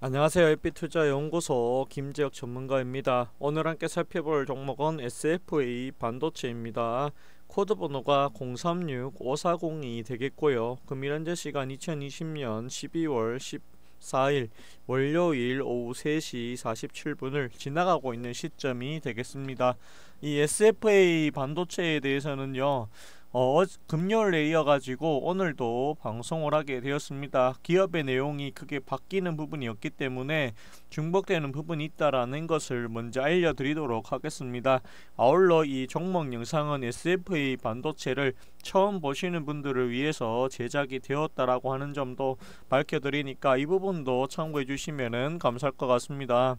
안녕하세요. 에피투자연구소 김재혁 전문가입니다. 오늘 함께 살펴볼 종목은 SFA 반도체입니다. 코드 번호가 036540이 되겠고요. 금일 현재 시간 2020년 12월 14일 월요일 오후 3시 47분을 지나가고 있는 시점이 되겠습니다. 이 SFA 반도체에 대해서는요. 어, 금요일 에이어가지고 오늘도 방송을 하게 되었습니다. 기업의 내용이 크게 바뀌는 부분이 없기 때문에 중복되는 부분이 있다라는 것을 먼저 알려드리도록 하겠습니다. 아울러 이 종목 영상은 SFA 반도체를 처음 보시는 분들을 위해서 제작이 되었다라고 하는 점도 밝혀드리니까 이 부분도 참고해 주시면 감사할 것 같습니다.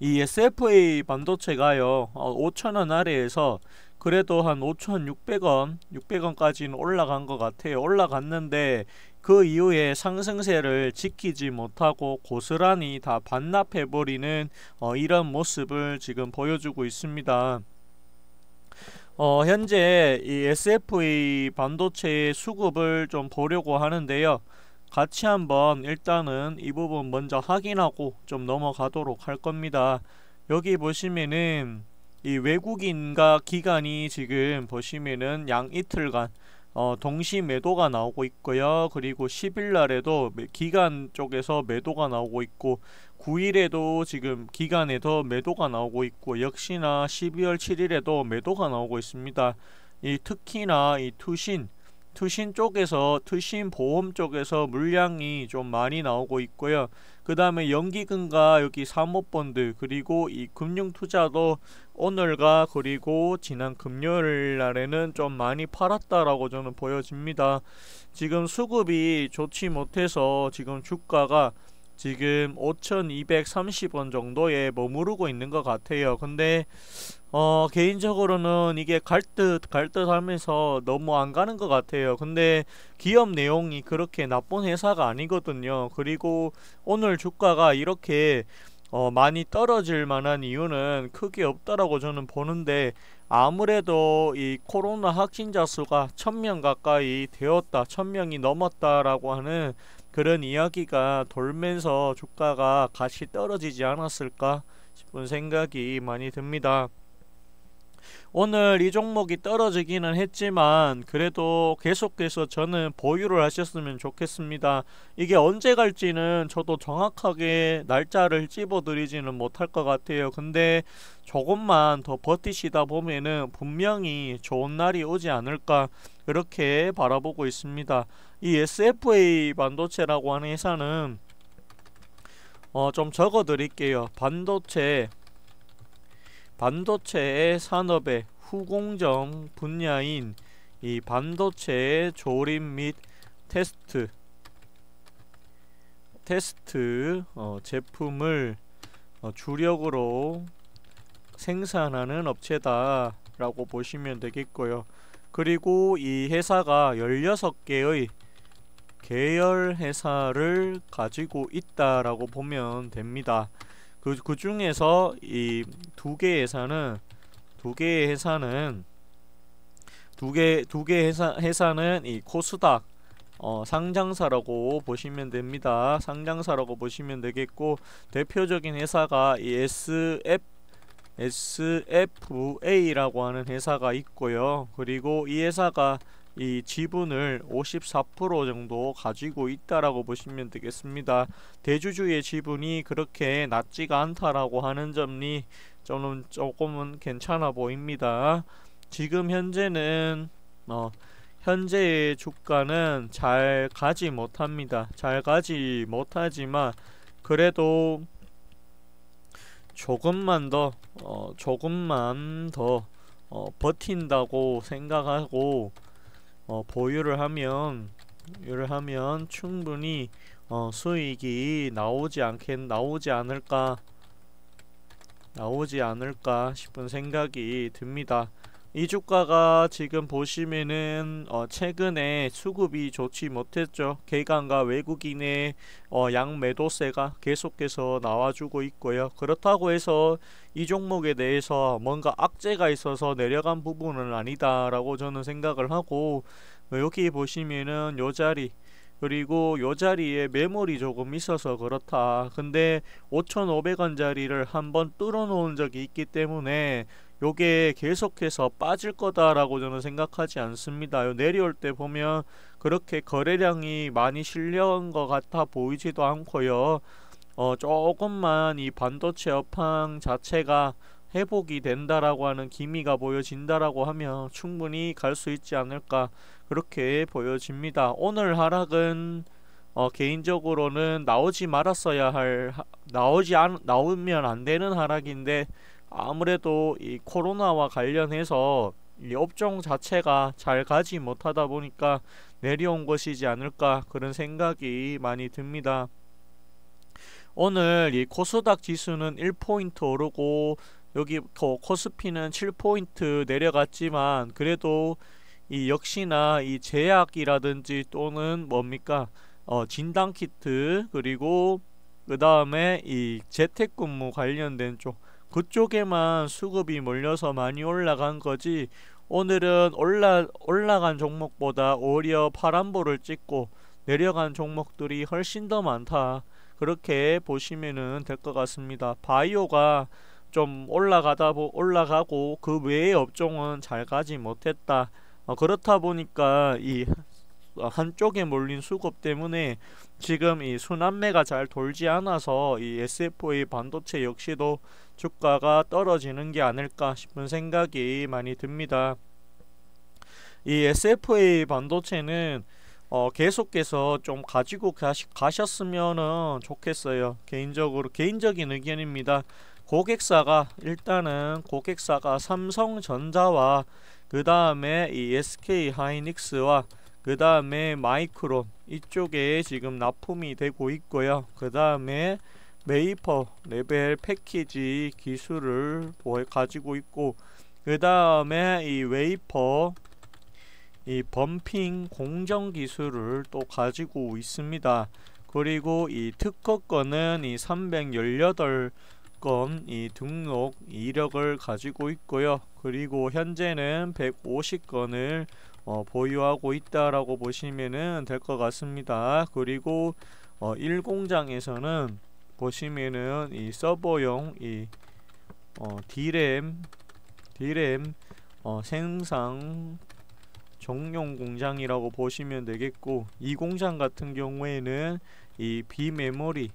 이 SFA 반도체가요 5천원 어, 아래에서 그래도 한 5,600원, 600원까지는 올라간 것 같아요. 올라갔는데 그 이후에 상승세를 지키지 못하고 고스란히 다 반납해버리는 어, 이런 모습을 지금 보여주고 있습니다. 어, 현재 이 SFA 반도체의 수급을 좀 보려고 하는데요. 같이 한번 일단은 이 부분 먼저 확인하고 좀 넘어가도록 할 겁니다. 여기 보시면은 이외국인과 기간이 지금 보시면은 양 이틀간 어, 동시 매도가 나오고 있고요. 그리고 10일날에도 기간 쪽에서 매도가 나오고 있고 9일에도 지금 기간에도 매도가 나오고 있고 역시나 12월 7일에도 매도가 나오고 있습니다. 이 특히나 이 투신 투신 쪽에서 투신 보험 쪽에서 물량이 좀 많이 나오고 있고요. 그 다음에 연기금과 여기 사모펀드 그리고 이 금융투자도 오늘과 그리고 지난 금요일 날에는 좀 많이 팔았다라고 저는 보여집니다. 지금 수급이 좋지 못해서 지금 주가가 지금 5,230원 정도에 머무르고 있는 것 같아요. 근데 어 개인적으로는 이게 갈듯갈듯 하면서 너무 안 가는 것 같아요. 근데 기업 내용이 그렇게 나쁜 회사가 아니거든요. 그리고 오늘 주가가 이렇게 어 많이 떨어질 만한 이유는 크게 없다라고 저는 보는데 아무래도 이 코로나 확진자 수가 1000명 가까이 되었다. 1000명이 넘었다라고 하는 그런 이야기가 돌면서 주가가 같이 떨어지지 않았을까 싶은 생각이 많이 듭니다. 오늘 이 종목이 떨어지기는 했지만 그래도 계속해서 저는 보유를 하셨으면 좋겠습니다. 이게 언제 갈지는 저도 정확하게 날짜를 찝어드리지는 못할 것 같아요. 근데 조금만 더 버티시다 보면은 분명히 좋은 날이 오지 않을까 그렇게 바라보고 있습니다. 이 SFA 반도체라고 하는 회사는 어, 좀 적어 드릴게요. 반도체 반도체 산업의 후공정 분야인 이 반도체 조립 및 테스트 테스트 어, 제품을 어, 주력으로 생산하는 업체다 라고 보시면 되겠고요 그리고 이 회사가 16개의 계열 회사를 가지고 있다라고 보면 됩니다 그, 그 중에서 이 두 개 회사는 두 개의 회사는 두 개 두 개 회사 회사는 이 코스닥 어, 상장사라고 보시면 됩니다. 상장사라고 보시면 되겠고 대표적인 회사가 이 SF SFA라고 하는 회사가 있고요. 그리고 이 회사가 이 지분을 54% 정도 가지고 있다라고 보시면 되겠습니다. 대주주의 지분이 그렇게 낮지가 않다라고 하는 점이 저는 조금은 괜찮아 보입니다. 지금 현재는 어, 현재의 주가는 잘 가지 못합니다. 잘 가지 못하지만 그래도 조금만 더 어, 조금만 더 어, 버틴다고 생각하고 어, 보유를 하면 를 하면 충분히 어, 수익이 나오지 않겠 나오지 않을까 나오지 않을까 싶은 생각이 듭니다. 이 주가가 지금 보시면은 어 최근에 수급이 좋지 못했죠. 개간과 외국인의 어 양매도세가 계속해서 나와주고 있고요. 그렇다고 해서 이 종목에 대해서 뭔가 악재가 있어서 내려간 부분은 아니다라고 저는 생각을 하고 여기 보시면은 요 자리 그리고 요 자리에 메모리 조금 있어서 그렇다. 근데 5,500원짜리를 한번 뚫어 놓은 적이 있기 때문에 요게 계속해서 빠질 거다라고 저는 생각하지 않습니다. 요 내려올 때 보면 그렇게 거래량이 많이 실려온 것 같아 보이지도 않고요. 어, 조금만 이 반도체 업황 자체가 회복이 된다라고 하는 기미가 보여진다라고 하면 충분히 갈 수 있지 않을까 그렇게 보여집니다. 오늘 하락은 어, 개인적으로는 나오지 말았어야 할 나오지 않 나오면 안 되는 하락인데 아무래도 이 코로나와 관련해서 이 업종 자체가 잘 가지 못하다 보니까 내려온 것이지 않을까 그런 생각이 많이 듭니다. 오늘 이 코스닥 지수는 1포인트 오르고 여기 코스피는 7포인트 내려갔지만 그래도 이 역시나 이 제약이라든지 또는 뭡니까 어 진단 키트 그리고 그 다음에 이 재택근무 관련된 쪽 그쪽에만 수급이 몰려서 많이 올라간 거지 오늘은 올라, 올라간 종목보다 오히려 파란보을 찍고 내려간 종목들이 훨씬 더 많다 그렇게 보시면 될 것 같습니다 바이오가 좀 올라가다 보, 올라가고 그 외의 업종은 잘 가지 못했다 어, 그렇다 보니까 이 한쪽에 몰린 수급 때문에 지금 이 순환매가 잘 돌지 않아서 이 SF의 반도체 역시도 주가가 떨어지는 게 아닐까 싶은 생각이 많이 듭니다. 이 SFA 반도체는 어, 계속해서 좀 가지고 가시, 가셨으면 좋겠어요. 개인적으로 개인적인 의견입니다. 고객사가 일단은 고객사가 삼성전자와 그 다음에 이 SK 하이닉스와 그 다음에 마이크론 이쪽에 지금 납품이 되고 있고요 그 다음에 메이퍼 레벨 패키지 기술을 가지고 있고 그 다음에 이 웨이퍼 이 범핑 공정 기술을 또 가지고 있습니다 그리고 이 특허권은 이318 건이 등록 이력을 가지고 있고요. 그리고 현재는 150건을 어, 보유하고 있다라고 보시면될 것 같습니다. 그리고 어, 1공장에서는 보시면은 이 서버용 이 어, D램 D램 어, 생산 종용 공장이라고 보시면 되겠고 이 공장 같은 경우에는 이 비메모리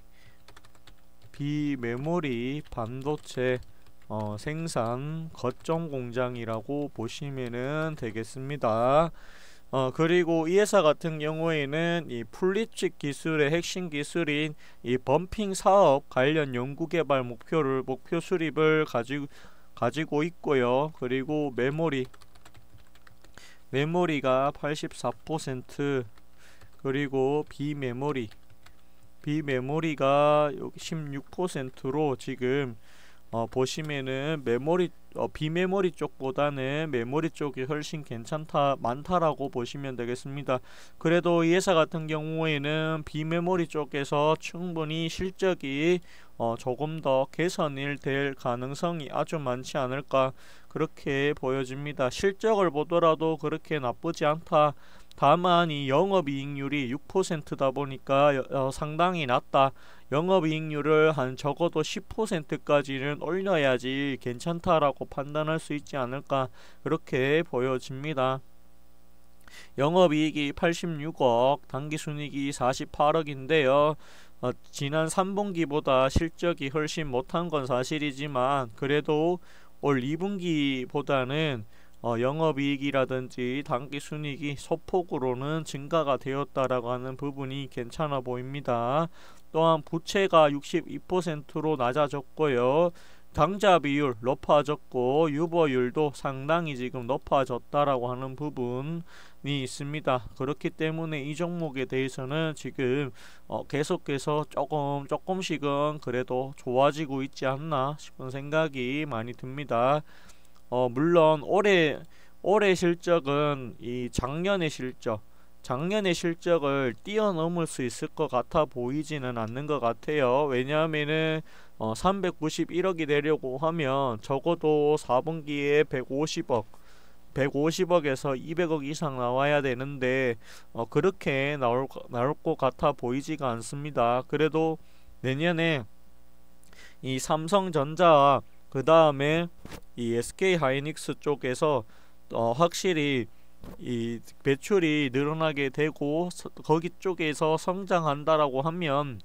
비메모리 반도체 어, 생산 거점 공장이라고 보시면 되겠습니다. 어, 그리고 이 회사 같은 경우에는 이 플립칩 기술의 핵심 기술인 이 범핑 사업 관련 연구개발 목표를 목표 수립을 가지 가지고 있고요. 그리고 메모리 메모리가 84% 그리고 비메모리 비메모리가 16%로 지금 어, 보시면은 메모리 어, 비메모리 쪽보다는 메모리 쪽이 훨씬 괜찮다 많다라고 보시면 되겠습니다. 그래도 이 회사 같은 경우에는 비메모리 쪽에서 충분히 실적이 어, 조금 더 개선이 될 가능성이 아주 많지 않을까 그렇게 보여집니다. 실적을 보더라도 그렇게 나쁘지 않다 다만 이 영업이익률이 6%다 보니까 어, 상당히 낮다. 영업이익률을 한 적어도 10%까지는 올려야지 괜찮다라고 판단할 수 있지 않을까 그렇게 보여집니다. 영업이익이 86억, 당기순이익이 48억인데요. 어, 지난 3분기보다 실적이 훨씬 못한 건 사실이지만 그래도 올 2분기보다는 어, 영업이익이라든지 단기 순이익이 소폭으로는 증가가 되었다라고 하는 부분이 괜찮아 보입니다. 또한 부채가 62%로 낮아졌고요. 당좌 비율 높아졌고 유보율도 상당히 지금 높아졌다라고 하는 부분이 있습니다. 그렇기 때문에 이 종목에 대해서는 지금 어 계속해서 조금 조금씩은 그래도 좋아지고 있지 않나 싶은 생각이 많이 듭니다. 어 물론 올해 올해 실적은 이 작년의 실적 작년의 실적을 뛰어넘을 수 있을 것 같아 보이지는 않는 것 같아요. 왜냐하면은 어, 391억이 되려고 하면 적어도 4분기에 150억 150억에서 200억 이상 나와야 되는데 어, 그렇게 나올, 나올 것 같아 보이지가 않습니다. 그래도 내년에 이 삼성전자 그 다음에 이 SK 하이닉스 쪽에서 어 확실히 이 매출이 늘어나게 되고 거기 쪽에서 성장한다라고 하면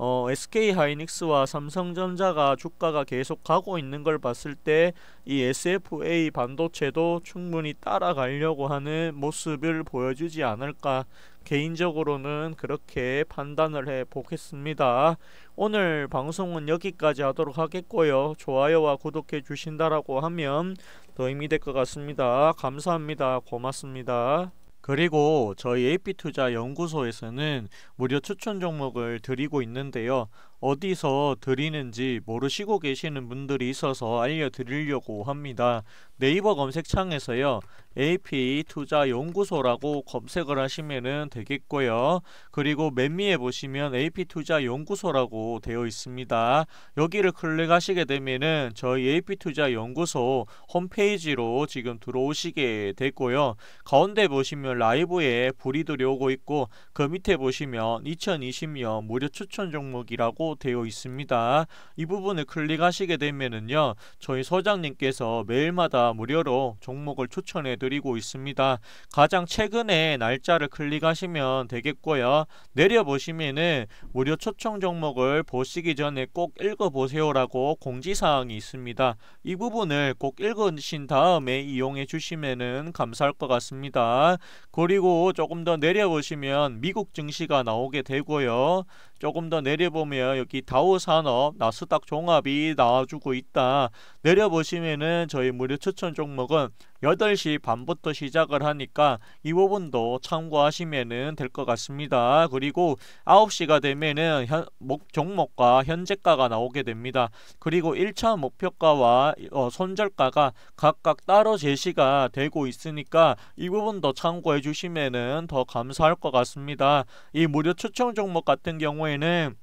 어, SK 하이닉스와 삼성전자가 주가가 계속 가고 있는 걸 봤을 때 이 SFA 반도체도 충분히 따라가려고 하는 모습을 보여주지 않을까 개인적으로는 그렇게 판단을 해 보겠습니다. 오늘 방송은 여기까지 하도록 하겠고요. 좋아요와 구독해 주신다라고 하면 더 힘이 될 것 같습니다. 감사합니다. 고맙습니다. 그리고 저희 AP투자연구소에서는 무료 추천 종목을 드리고 있는데요. 어디서 드리는지 모르시고 계시는 분들이 있어서 알려드리려고 합니다. 네이버 검색창에서요. AP 투자 연구소라고 검색을 하시면 되겠고요. 그리고 맨 위에 보시면 AP 투자 연구소라고 되어 있습니다. 여기를 클릭하시게 되면은 저희 AP 투자 연구소 홈페이지로 지금 들어오시게 됐고요. 가운데 보시면 라이브에 불이 들어오고 있고 그 밑에 보시면 2020년 무료 추천 종목이라고 되어 있습니다. 이 부분을 클릭하시게 되면은요. 저희 소장님께서 매일마다 무료로 종목을 추천해 드리고 있습니다. 가장 최근에 날짜를 클릭하시면 되겠고요. 내려보시면은 무료 초청 종목을 보시기 전에 꼭 읽어보세요라고 공지사항이 있습니다. 이 부분을 꼭 읽으신 다음에 이용해 주시면 감사할 것 같습니다. 그리고 조금 더 내려보시면 미국 증시가 나오게 되고요. 조금 더 내려보면 여기 다우산업 나스닥 종합이 나와주고 있다. 내려보시면은 저희 무료 추천 종목은 8시 반부터 시작을 하니까 이 부분도 참고하시면 될 것 같습니다. 그리고 9시가 되면은 현, 목, 종목과 현재가가 나오게 됩니다. 그리고 1차 목표가와 어, 손절가가 각각 따로 제시가 되고 있으니까 이 부분도 참고해 주시면더 감사할 것 같습니다. 이 무료 추천 종목 같은 경우에는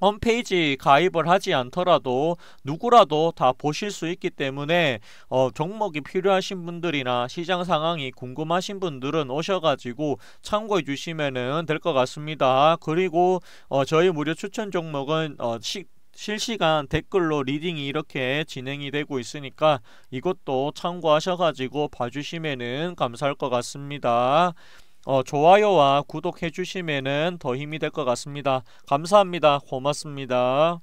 홈페이지 가입을 하지 않더라도 누구라도 다 보실 수 있기 때문에 어, 종목이 필요하신 분들이나 시장 상황이 궁금하신 분들은 오셔가지고 참고해 주시면 될 것 같습니다. 그리고 어, 저희 무료 추천 종목은 어, 시, 실시간 댓글로 리딩이 이렇게 진행이 되고 있으니까 이것도 참고하셔가지고 봐주시면 감사할 것 같습니다. 어, 좋아요와 구독해 주시면 더 힘이 될 것 같습니다. 감사합니다. 고맙습니다.